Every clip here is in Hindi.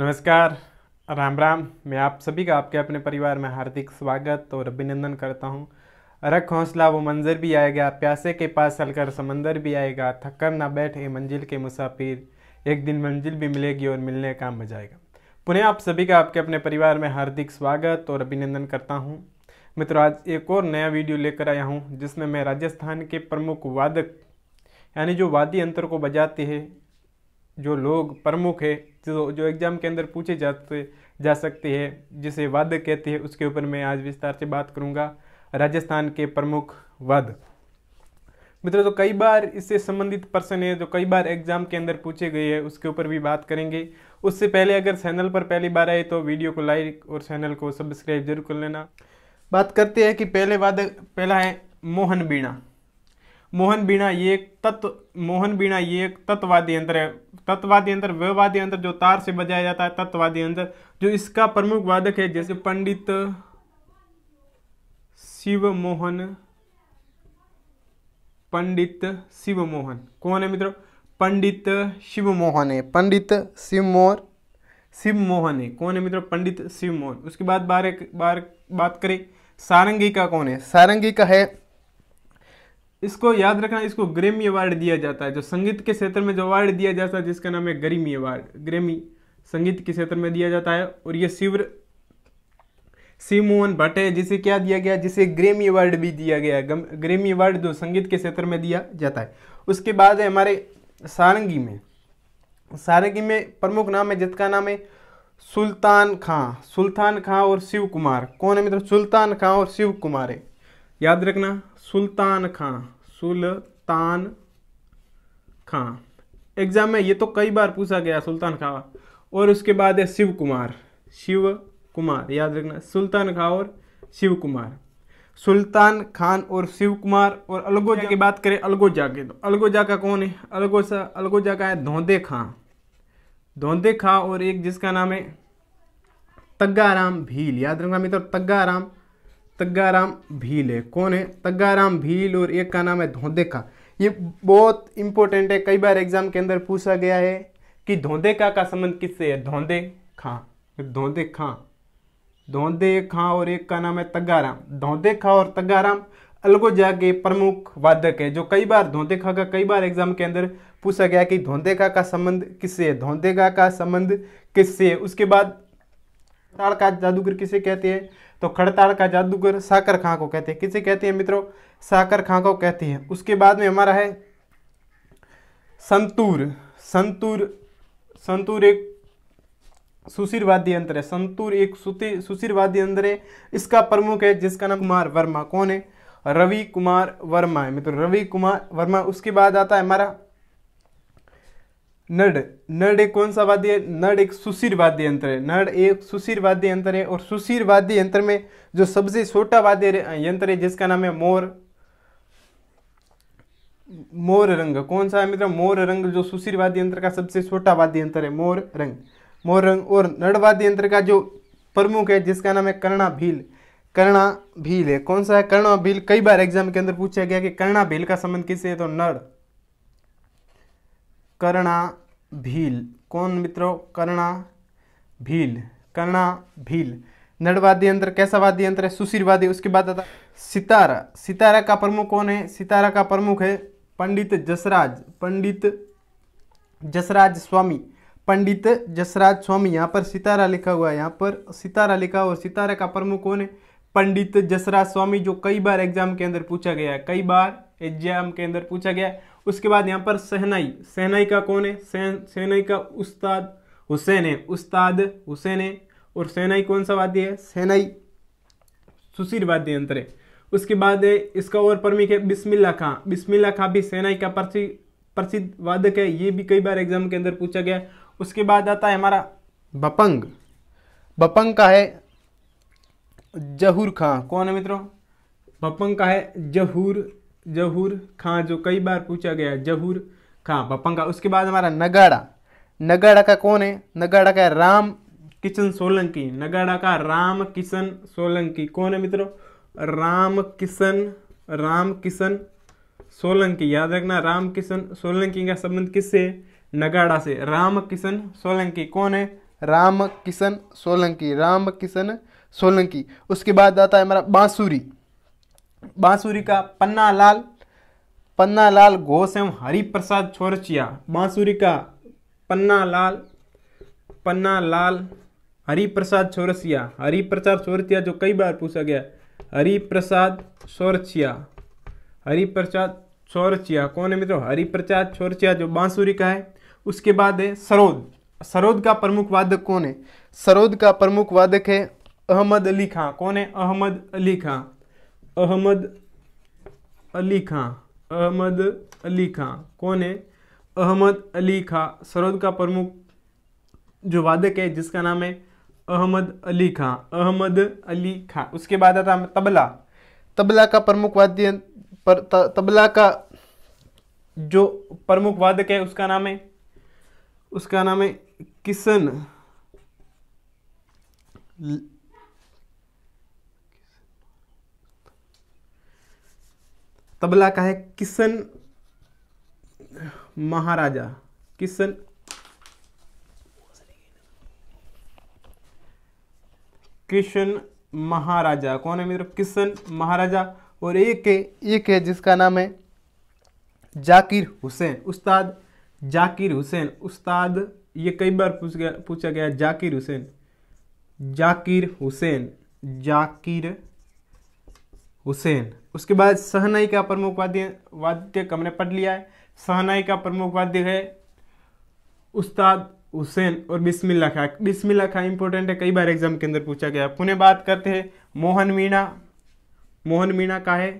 नमस्कार राम राम मैं आप सभी का आपके अपने परिवार में हार्दिक स्वागत और अभिनंदन करता हूँ रख हौसला वो मंजर भी आएगा प्यासे के पास चलकर समंदर भी आएगा थक्कर ना बैठे मंजिल के मुसाफिर एक दिन मंजिल भी मिलेगी और मिलने का मजा आएगा पुनः आप सभी का आपके अपने परिवार में हार्दिक स्वागत और अभिनंदन करता हूँ मित्रों आज एक और नया वीडियो लेकर आया हूँ जिसमें मैं राजस्थान के प्रमुख वादक यानी जो वादी यंत्र को बजाते हैं जो लोग प्रमुख है जो जो एग्ज़ाम के अंदर पूछे जाते जा सकते हैं जिसे वाद कहते हैं उसके ऊपर मैं आज विस्तार से बात करूँगा राजस्थान के प्रमुख वाद मित्रों तो कई बार इससे संबंधित पर्सन है जो कई बार एग्जाम के अंदर पूछे गए हैं उसके ऊपर भी बात करेंगे उससे पहले अगर चैनल पर पहली बार आए तो वीडियो को लाइक और चैनल को सब्सक्राइब जरूर कर लेना बात करते हैं कि पहले वाद पहला है मोहन बीणा मोहन बीणा ये एक तत्व मोहन बीणा ये एक तत्ववादी यंत्र है तत्ववादी यंत्र व्यवादी यंत्र जो तार से बजाया जाता है तत्ववादी यंत्र जो इसका प्रमुख वादक है जैसे पंडित शिव मोहन पंडित शिव मोहन कौन है मित्रों पंडित शिव मोहन है पंडित शिव मोहन शिव मोहन है कौन है मित्रों पंडित शिव मोहन उसके बाद बारे बार बात करें सारंगी का कौन है सारंगी का है इसको याद रखना इसको ग्रेमी अवार्ड दिया जाता है जो संगीत के क्षेत्र में जो अवार्ड दिया जाता है जिसका नाम है ग्रेमी अवार्ड ग्रेमी संगीत के क्षेत्र में दिया जाता है और ये शिवर शिव मोहन भट्ट है जिसे क्या दिया गया जिसे ग्रेमी अवार्ड भी दिया गया है ग्रेमी अवार्ड जो संगीत के क्षेत्र में दिया जाता है उसके बाद है हमारे सारंगी में सारंगी में प्रमुख नाम है जिसका नाम है सुल्तान खां सुल्तान खां और शिव कुमार कौन है मित्रों सुल्तान खां और शिव कुमार है याद रखना सुल्तान खां सुल्तान खां एग्जाम में ये तो कई बार पूछा गया सुल्तान खां और उसके बाद है शिव कुमार शिव कुमार याद रखना सुल्तान खां और शिव कुमार सुल्तान खान और शिव कुमार और अलगोजा की बात करें अलगोजा के तो अलगोजा का कौन है अलगोसा अलगोजा का है धोंदे खां धोंदे खां और एक जिसका नाम है तग्गाराम भील याद रखना मित्र तो तग्गाराम तग्गाराम भील है कौन है तग्गाराम भील और एक का नाम है का ये बहुत इंपॉर्टेंट है कई बार एग्जाम के अंदर पूछा गया है कि धोंदे का संबंध किससे है धोंदे खां धोंदे खां धोंदे खां और एक का नाम है तग्गाराम धोंदे खां और तग्गाराम अलगोजा के प्रमुख वादक है जो कई बार धोंदे खां का कई बार एग्जाम के अंदर पूछा गया कि धोंदे का संबंध किससे है का का संबंध किससे है उसके बाद खड़ताल का जादूगर किसे कहते हैं तो खड़ताल का जादूगर साकर खां को कहते हैं किसे कहते हैं मित्रों साकर खां को कहते हैं उसके बाद में हमारा है संतूर संतूर संतूर एक सुशीर वाद्य यंत्र है संतूर एक सुशीर वाद्य यंत्र है इसका प्रमुख है जिसका नाम कुमार वर्मा कौन है रवि कुमार वर्मा है मित्रों रवि कुमार वर्मा उसके बाद आता है हमारा नड नड एक कौन सा वाद्य है नड एक सुशीर वाद्य यंत्र है नड एक सुशीर वाद्य यंत्र है और सुशीर वाद्य यंत्र में जो सबसे छोटा वाद्य यंत्र है जिसका नाम है मोर मोर रंग कौन सा है मित्र मोर रंग जो सुशीर वाद्य यंत्र का सबसे छोटा वाद्य यंत्र है मोर रंग मोर रंग और नड वाद्य यंत्र का जो प्रमुख है जिसका नाम है कर्णा भील कर्णा भील है कौन सा है कर्णा भील कई बार एग्जाम के अंदर पूछा गया कि कर्णा भील का संबंध किससे है तो नड़ कर्णा भील कौन मित्रों कर्णा भील कर्णा भील नडवाद्य यंत्र कैसा वाद्य यंत्र है सुशीरवादी उसके बाद आता सितारा सितारा का प्रमुख कौन है सितारा का प्रमुख है पंडित जसराज पंडित जसराज स्वामी पंडित जसराज स्वामी यहाँ पर सितारा लिखा हुआ है यहाँ पर सितारा लिखा हुआ सितारा का प्रमुख कौन है पंडित जसराज स्वामी जो कई बार एग्जाम के अंदर पूछा गया है कई बार एग्जाम के अंदर पूछा गया है उसके बाद यहाँ पर सहनाई सहनाई का कौन है सहन सहनाई का उस्ताद हुसैन है उस्ताद हुसैन है और सहनाई कौन सा वाद्य है सहनाई सुशीर वाद्य यंत्र है उसके बाद इसका और प्रमुख है बिस्मिल्ला खां बिस्मिल्ला खां भी सेनाई का प्रसिद्ध वादक है ये भी कई बार एग्जाम के अंदर पूछा गया उसके बाद आता है हमारा बपंग बपंग का है जहूर खां कौन है मित्रों बपंग का है जहूर जहूर खां जो कई बार पूछा गया जहूर खां बपंगा उसके बाद हमारा नगाड़ा नगाड़ा का कौन है नगाड़ा का राम किशन सोलंकी नगाड़ा का राम किशन सोलंकी कौन है मित्रों राम किशन राम किशन सोलंकी याद रखना राम किशन सोलंकी का संबंध किससे नगाड़ा से राम किशन सोलंकी कौन है राम किशन सोलंकी राम किशन सोलंकी उसके बाद आता है हमारा बांसुरी बांसुरी का पन्ना लाल पन्ना लाल घोष एवं हरिप्रसाद छोरचिया बांसुरी का पन्ना लाल पन्ना लाल हरिप्रसाद छोरसिया हरिप्रसाद छोरचिया जो कई बार पूछा गया हरिप्रसाद छोरचिया हरिप्रसाद छोरचिया कौन है मित्रों हरिप्रसाद छोरचिया जो बांसुरी का है उसके बाद है सरोद सरोद का प्रमुख वादक कौन है सरोद का प्रमुख वादक है अहमद अली खां कौन है अहमद अली खां अहमद अली खां अहमद अली खां कौन है अहमद अली खां सरहद का प्रमुख जो वादक है जिसका नाम है अहमद अली खां अहमद अली खां उसके बाद आता तबला तबला का प्रमुख वाद्य पर तबला का जो प्रमुख वादक है उसका नाम है उसका नाम है किशन तबला का है किशन महाराजा किशन किशन महाराजा कौन है मित्र किशन महाराजा और एक है एक है जिसका नाम है जाकिर हुसैन उस्ताद जाकिर हुसैन उस्ताद ये कई बार पूछ गया पूछा गया जाकिर हुसैन जाकिर हुसैन जाकिर हुसैन उसके बाद सहनाई का प्रमुख वाद्य वाद्य हमने पढ़ लिया है सहनाई का प्रमुख वाद्य है उस्ताद हुसैन और बिस्मिल्ला खा बिस्मिल्ला खा इंपॉर्टेंट है कई बार एग्जाम के अंदर पूछा गया पुणे बात करते हैं मोहन मीणा मोहन मीणा का है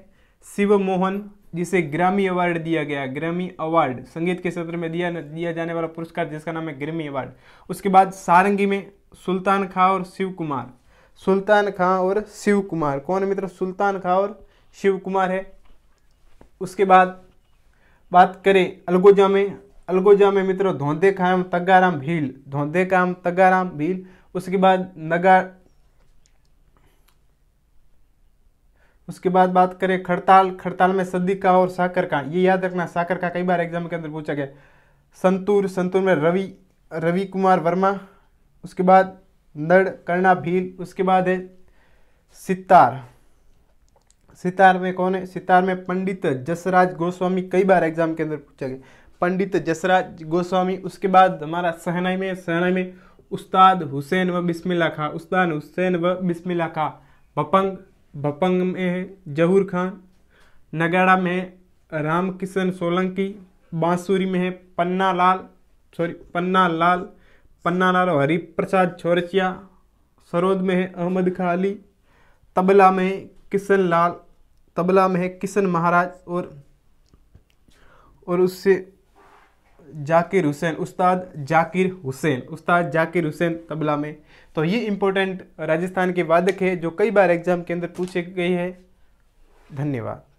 शिव मोहन जिसे ग्रामी अवार्ड दिया गया ग्रामी अवार्ड संगीत के क्षेत्र में दिया दिया जाने वाला पुरस्कार जिसका नाम है ग्रामी अवार्ड उसके बाद सारंगी में सुल्तान खां और शिव कुमार सुल्तान खां और शिव कुमार कौन है मित्र सुल्तान खां और शिव कुमार है उसके बाद बात करें अलगोजा में अलगोजा में मित्रों धोंधे खाम तग्गाराम भील धोंदे काम तग्गाराम भील उसके बाद नगार उसके बाद बात करें खड़ताल खड़ताल में सदी का और साकर का ये याद रखना साकर का कई बार एग्जाम के अंदर पूछा गया संतूर संतूर में रवि रवि कुमार वर्मा उसके बाद नड़ करना भील उसके बाद है सितार सितार में कौन है सितार में पंडित जसराज गोस्वामी कई बार एग्जाम के अंदर पूछा गया पंडित जसराज गोस्वामी उसके बाद हमारा सहनाई में सहनाई में उस्ताद हुसैन व बिस्मिल्ला खां उस्ताद हुसैन व बिस्मिल्ला खां भपंग भपंग में है जहूर खान नगाड़ा में है राम किशन सोलंकी बांसुरी में है पन्ना लाल सॉरी पन्ना लाल पन्ना और हरिप्रसाद छोरचिया सरोद में है अहमद खाली अली तबला में किशन लाल तबला में है किशन महाराज और और उससे जाकिर हुसैन उस्ताद जाकिर हुसैन उस्ताद जाकिर हुसैन तबला में तो ये इम्पोर्टेंट राजस्थान के वादक है जो कई बार एग्जाम के अंदर पूछे गए हैं धन्यवाद